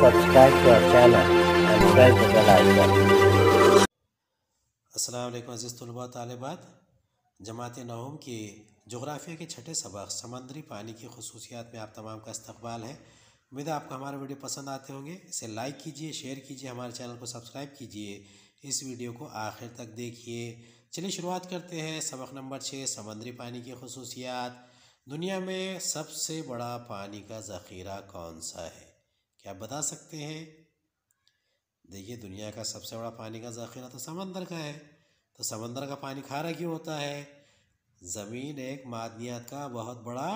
subscribe to our तलबात जमात नहम की जोग्राफिया के छठे सबक समंदरी पानी की खसूसियात में आप तमाम का इस्तबाल है उम्मीद आपको हमारे वीडियो पसंद आते होंगे इसे लाइक कीजिए शेयर कीजिए हमारे चैनल को सब्सक्राइब कीजिए इस वीडियो को आखिर तक देखिए चलिए शुरुआत करते हैं सबक नंबर छः समंदरी पानी की खसूसियात दुनिया में सबसे बड़ा पानी का ज़ख़ीरा कौन सा है क्या बता सकते हैं देखिए दुनिया का सबसे बड़ा पानी का ज़ख़ीरा तो समंदर का है तो समंदर का पानी खारा क्यों होता है ज़मीन एक मादनियात का बहुत बड़ा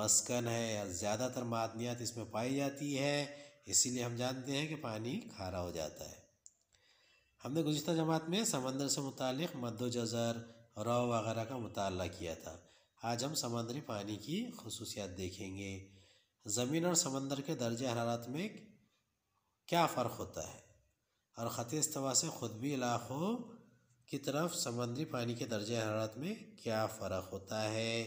मस्कन है ज़्यादातर मादनियात इसमें पाई जाती है इसीलिए हम जानते हैं कि पानी खारा हो जाता है हमने गुज्त जमात में समंदर से मुतक़ मद्दोज़र जज़र वगैरह का मुताल किया था आज हम समंदरी पानी की खसूसियात देखेंगे ज़मीन और समंदर के दर्ज हरारत में क्या फ़र्क होता है और ख़त इस्तवा से भी इलाक़ों की तरफ समंदरी पानी के दर्ज हरारत में क्या फ़र्क होता है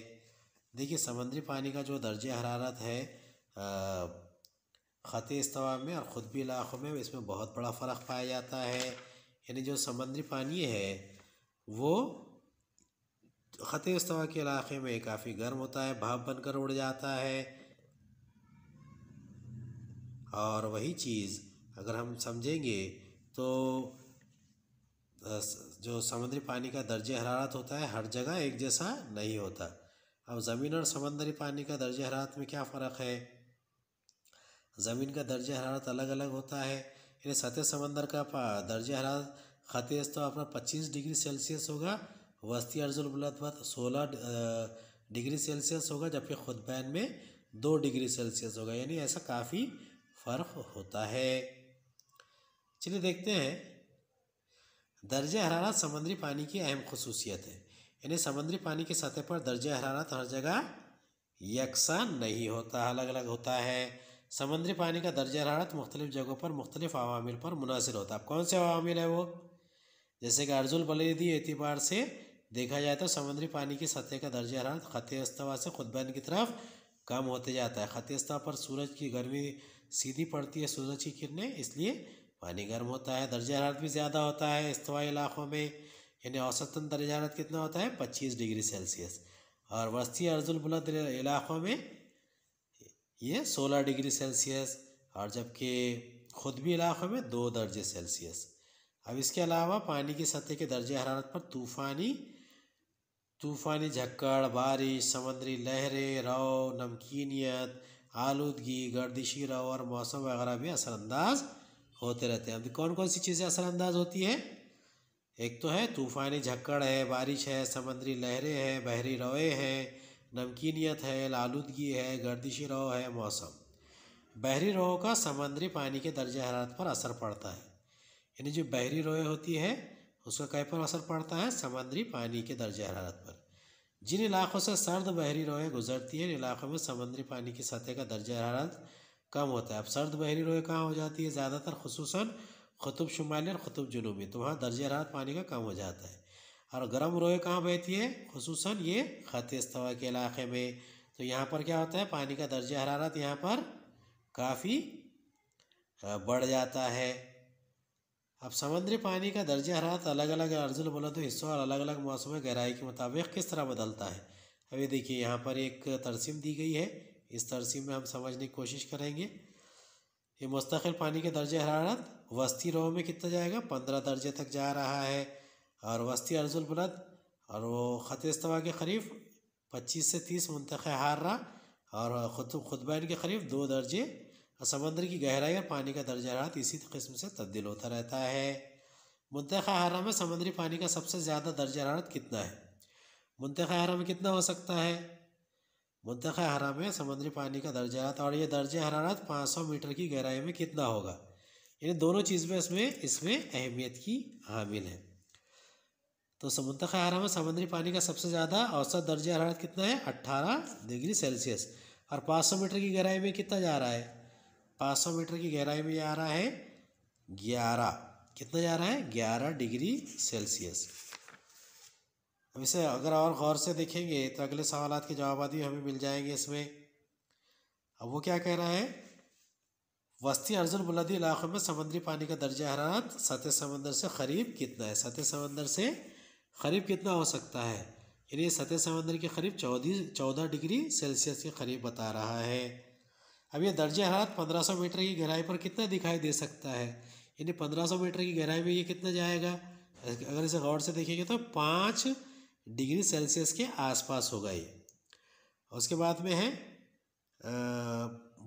देखिए समंदरी पानी का जो दर्ज हरारत है ख़त इस्तवा में और भी इलाक़ों में इसमें बहुत बड़ा फ़र्क पाया जाता है यानी जो समंदरी पानी है वो ख़त इस्तवा के इलाक़े में काफ़ी गर्म होता है भाप बनकर उड़ जाता है और वही चीज़ अगर हम समझेंगे तो जो समुद्री पानी का दर्ज हरारत होता है हर जगह एक जैसा नहीं होता अब ज़मीन और समुद्री पानी का दर्ज हरारत में क्या फ़र्क है ज़मीन का दर्ज हरारत अलग अलग होता है यानी सतह समंदर का दर्ज हरारत खतेज तो अपना पच्चीस डिग्री सेल्सियस होगा वस्ती अर्जुलबलत पर सोलह डिग्री सेल्सियस होगा जबकि खुदबैन में दो डिग्री सेल्सियस होगा यानी ऐसा काफ़ी फ़र्क होता है चलिए देखते हैं दर्ज हरारत समुद्री पानी की अहम खसूसियत है यानी समुद्री पानी की सतह पर दर्ज हरारत तो हर जगह यकसा नहीं होता अलग अलग होता है समुद्री पानी का दर्ज हरारत तो मुख्तलिफ जगहों पर मुख्तलिफ अवामिल पर मुनासिर होता है अब कौन से अवामिल है वो जैसे कि अर्जुल बलेदी एतबार से देखा जाए तो समुद्री पानी की सतह का दर्ज हरारत तो खत अस्तवा से खुदबैन की तरफ कम होते जाता है खत अस्तवा पर सूरज की गर्मी सीधी पड़ती है सूरज की किरणें इसलिए पानी गर्म होता है दर्जा हरारत भी ज़्यादा होता है इस्तवाई इलाकों में यानी औसतन दर्जा हरारत कितना होता है पच्चीस डिग्री सेल्सियस और वस्ती अर्जुलबुलंद इलाकों में ये सोलह डिग्री सेल्सियस और जबकि खुदबी इलाकों में दो दर्जे सेल्सियस अब इसके अलावा पानी की सतह के दर्जे हरारत पर तूफ़ानी तूफ़ानी झक्कड़ बारिश समंदरी लहरें रव नमकीनियत आलूदगी गर्दिशी रव और मौसम वगैरह भी असरअंदाज होते रहते हैं अब कौन कौन सी चीज़ें असरअंदाज होती हैं एक तो है तूफ़ानी झक्कड़ है बारिश है समुद्री लहरें हैं बहरी रवे हैं नमकीनियत है आलूदगी है गर्दिशी रव है मौसम बहरी रोह का समुद्री पानी के दर्ज हरारत पर असर पड़ता है यानी जो बहरी रोए होती है उसका कहीं पर असर पड़ता है समुद्री पानी के दर्ज हरारत पर जिन इलाकों से सर्द बहरी रोहें गुजरती हैं इन इलाकों में समुद्री पानी की सतह का दर्जा हरारत कम होता है अब सर्द बहरी रोहें कहाँ हो जाती है ज़्यादातर खसूस खुतुब शुमाली और खुतुब जुनूबी तो वहाँ दर्जा हरारत पानी का कम हो जाता है और गर्म रोहें कहाँ बहती है खसूस ये खत इस्तवा के इलाके में तो यहाँ पर क्या होता है पानी का दर्जा हरारत यहाँ पर काफ़ी बढ़ जाता है अब समुद्री पानी का दर्जा हरात अलग अलग अर्जुल तो हिस्सों और अलग अलग मौसम में गहराई के मुताबिक किस तरह बदलता है अभी देखिए यहाँ पर एक तरसीम दी गई है इस तरसीम में हम समझने की कोशिश करेंगे ये मुस्तकिल पानी के दर्ज हरारत वस्ती रोह में कितना जाएगा पंद्रह दर्जे तक जा रहा है और वस्ती अर्जुल बुलंद और वो ख़त इस्तवा के करीब पच्चीस से तीस मुंतख रहा और खुतब खुतबैन के करीब दो दर्जे और समंदर की गहराई और पानी का रात इसी किस्म से तब्दील होता रहता है मुंतखा हरा में समंदरी पानी का सबसे ज़्यादा दर्जा हरारत कितना है मुंतखा हरा में कितना हो सकता है मुंतखा हरा में समंदरी पानी का दर्जा रात और यह दर्जा हरारत 500 मीटर की गहराई में कितना होगा इन दोनों चीज़ में इसमें इसमें अहमियत की हामिल है तो मुंतखा हरा में समंदरी पानी का सबसे ज़्यादा औसत दर्जा हरारत कितना है अट्ठारह डिग्री सेल्सियस और सौ मीटर की गहराई में कितना जा रहा है पाँच सौ मीटर की गहराई में आ रहा है ग्यारह कितना जा रहा है ग्यारह डिग्री सेल्सियस अब इसे अगर और गौर से देखेंगे तो अगले सवाल के जवाब भी हमें मिल जाएंगे इसमें अब वो क्या कह रहा है वस्ती अर्जुन बुलंदी इलाकों में समुद्री पानी का दर्जा हरारत सतह समंदर से करीब कितना है सतह समंदर से करीब कितना हो सकता है यानी सतह समंदर के करीब चौदह चौदह डिग्री सेल्सियस के करीब बता रहा है अब ये दर्ज हाथ पंद्रह सौ मीटर की गहराई पर कितना दिखाई दे सकता है यानी पंद्रह सौ मीटर की गहराई में ये कितना जाएगा अगर इसे गौर से देखेंगे तो पाँच डिग्री सेल्सियस के आसपास होगा ये उसके बाद में है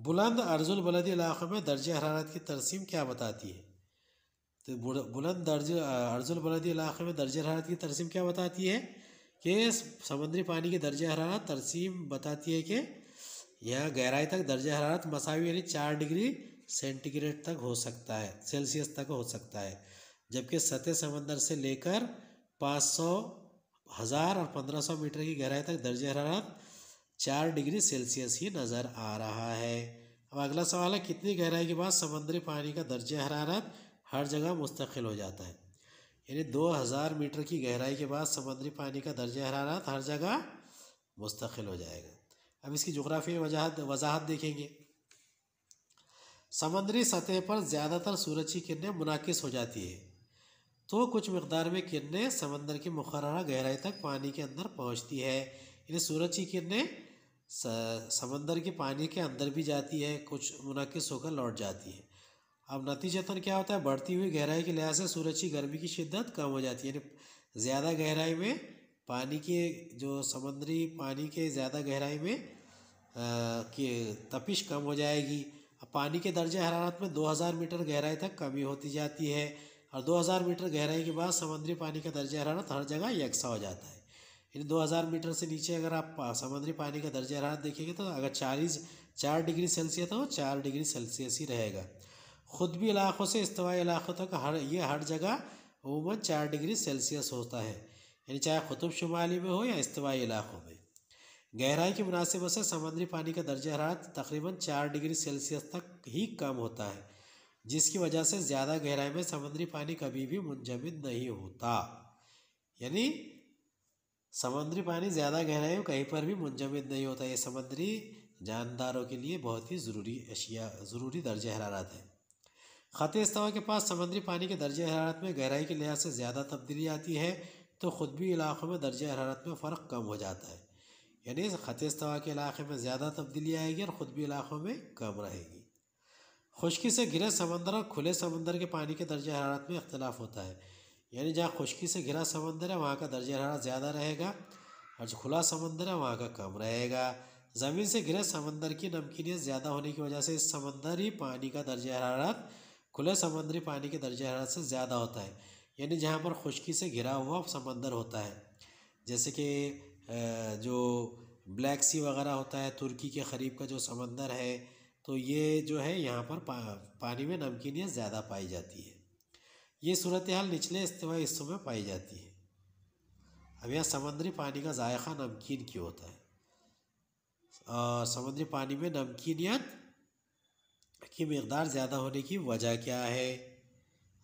बुलंद अर्जुल बलदी इलाक़ों में दर्ज हरारत की तरसीम क्या बताती है तो बुलंद दर्ज अर्जुल बलदी इलाक़े में दर्ज हरारत की तरसीम क्या बताती है कि समंदरी पानी की दर्ज हरारत तरसीम बताती है कि यह गहराई तक दर्ज हरारत मसावी यानी चार डिग्री सेंटीग्रेड तक हो सकता है सेल्सियस तक हो सकता है जबकि सतह समंदर से लेकर पाँच सौ हज़ार और पंद्रह सौ मीटर की गहराई तक दर्ज हरारत चार डिग्री सेल्सियस ही नज़र आ रहा है अब अगला सवाल है कितनी गहराई के बाद समंदरी पानी का दर्ज हरारत हर जगह मुस्तकिल हो जाता है यानी दो हज़ार मीटर की गहराई के बाद समंदरी पानी का दर्ज हरारत हर जगह मुस्तकिल हो जाएगा अब इसकी जोग्राफी वजाहत वजाहत देखेंगे समंदरी सतह पर ज़्यादातर सूरज की किरणें मुनाकिस हो जाती है तो कुछ मकदार में किरणें समंदर की मुकर्रा गहराई तक पानी के अंदर पहुंचती है यानी सूरज की किरणें समंदर के पानी के अंदर भी जाती है कुछ मुनाकिस होकर लौट जाती है अब नतीजतन क्या होता है बढ़ती हुई गहराई के लिहाज से सूरज की गर्मी की शिद्दत कम हो जाती है यानी ज़्यादा गहराई में पानी के जो समुद्री पानी के ज़्यादा गहराई में कि तपिश कम हो जाएगी पानी के दर्जे हरारत में 2000 मीटर गहराई तक कमी होती जाती है और 2000 मीटर गहराई के बाद समुद्री पानी का दर्जा हरारत हर जगह यकसा हो जाता है इन 2000 मीटर से नीचे अगर आप समुद्री पानी का दर्जा हरारत देखेंगे तो अगर चालीस चार डिग्री सेल्सियस हो तो चार डिग्री सेल्सियस ही रहेगा भी इलाकों से इस्तवाई इलाकों तक हर ये हर जगह अमूमन चार डिग्री सेल्सियस होता है यानी चाहे ख़ुतुब शुमाली में हो या इस्तीवाई इलाकों में गहराई की मुनासिब से समंदरी पानी का दर्जा हरारत तकरीबन चार डिग्री सेल्सियस तक ही कम होता है जिसकी वजह से ज़्यादा गहराई में समंदरी पानी कभी भी मुंजमद नहीं होता यानी समंदरी पानी ज़्यादा गहराई में कहीं पर भी मुंजमद नहीं होता ये समंदरी जानदारों के लिए बहुत ही ज़रूरी अशिया ज़रूरी दर्ज हरारत है ख़त इस्तवा के पास समंदरी पानी के दर्ज हरारत में गहराई के लिहाज से ज़्यादा तब्दीली आती है तो भी इलाक़ों में दर्ज हरारत में फ़र्क कम हो जाता है यानी ख़तेज तवा के इलाके में ज़्यादा तब्दीली आएगी और भी इलाक़ों में कम रहेगी खुश्की से घिरे समंदर और खुले समंदर के पानी के दर्ज हरारत में इख्तलाफ होता है यानी जहाँ खुश्की से घिरा समंदर है वहाँ का दर्ज हरारत ज़्यादा रहेगा और जो खुला समंदर है वहाँ का कम रहेगा ज़मीन से घिरे समंदर की नमकीनियत ज़्यादा होने की वजह से इस समंदरी पानी का दर्ज हरारत खुले समंदरी पानी के दर्ज हरारत से ज़्यादा होता है यानी जहाँ पर खुश्की से घिरा हुआ समंदर होता है जैसे कि जो ब्लैक सी वगैरह होता है तुर्की के करीब का जो समंदर है तो ये जो है यहाँ पर पा, पानी में नमकीनियत ज़्यादा पाई जाती है ये सूरत हाल निचले इस्तेवाई हिस्सों में पाई जाती है अब यह समंदरी पानी का जायका नमकीन क्यों होता है और समंदरी पानी में नमकीनियत की मकदार ज़्यादा होने की वजह क्या है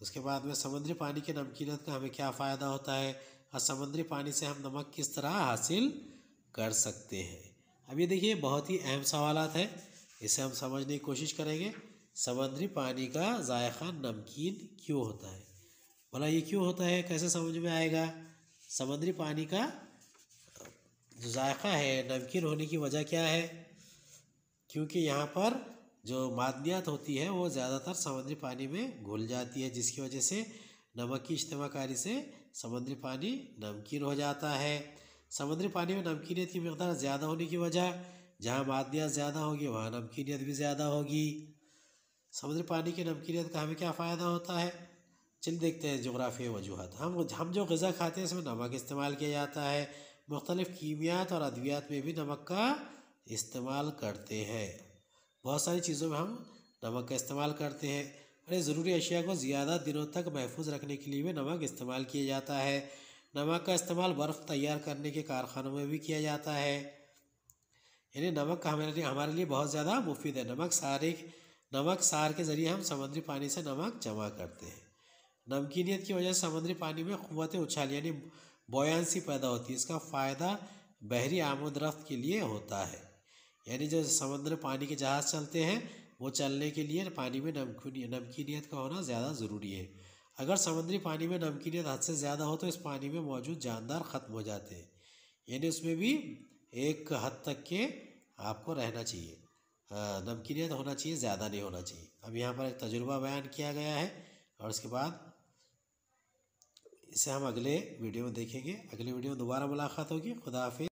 उसके बाद में समुद्री पानी की नमकीनत का हमें क्या फ़ायदा होता है और समुद्री पानी से हम नमक किस तरह हासिल कर सकते हैं अब ये देखिए बहुत ही अहम सवाल हैं इसे हम समझने की कोशिश करेंगे समुद्री पानी का जायका नमकीन क्यों होता है भला ये क्यों होता है कैसे समझ में आएगा समुद्री पानी का जो जायका है नमकीन होने की वजह क्या है क्योंकि यहाँ पर जो मादनियात होती है वो ज़्यादातर समुद्री पानी में घुल जाती है जिसकी वजह से नमक की इज्तमाकारी से समुद्री पानी नमकीन हो जाता है समुद्री पानी में नमकीनियत की मकदार ज़्यादा होने की वजह जहाँ मादनियात ज़्यादा होगी वहाँ नमकीनियत भी ज़्यादा होगी समुद्री पानी की नमकीनियत का हमें क्या फ़ायदा होता है चल देखते हैं जोग्राफी वजूहत हम हम जो ग़ा खाते हैं इसमें नमक इस्तेमाल किया जाता है मुख्तलिफ़ कीमियात और अद्वियात में भी नमक का इस्तेमाल करते हैं बहुत सारी चीज़ों में हम नमक का इस्तेमाल करते हैं अरे ज़रूरी अशिया को ज़्यादा दिनों तक महफूज रखने के लिए भी नमक इस्तेमाल किया जाता है नमक का इस्तेमाल बर्फ़ तैयार करने के कारखानों में भी किया जाता है यानी नमक हमारे लिए हमारे लिए बहुत ज़्यादा मुफीद है नमक सारे नमक सार के ज़रिए हम समुद्री पानी से नमक जमा करते हैं नमकीनियत की वजह से समुद्री पानी में क़वतें उछाल यानी बोयांसी पैदा होती है इसका फ़ायदा बहरी आमोद रफ्त के लिए होता है यानी जो समुद्र पानी के जहाज़ चलते हैं वो चलने के लिए पानी में नमकीन नमकीनियत का होना ज़्यादा ज़रूरी है अगर समुद्री पानी में नमकीनियत हद से ज़्यादा हो तो इस पानी में मौजूद जानदार ख़त्म हो जाते हैं यानी उसमें भी एक हद तक के आपको रहना चाहिए नमकीनियत होना चाहिए ज़्यादा नहीं होना चाहिए अब यहाँ पर एक तजुर्बा बयान किया गया है और उसके बाद इसे हम अगले वीडियो में देखेंगे अगले वीडियो में दोबारा मुलाकात होगी खुदा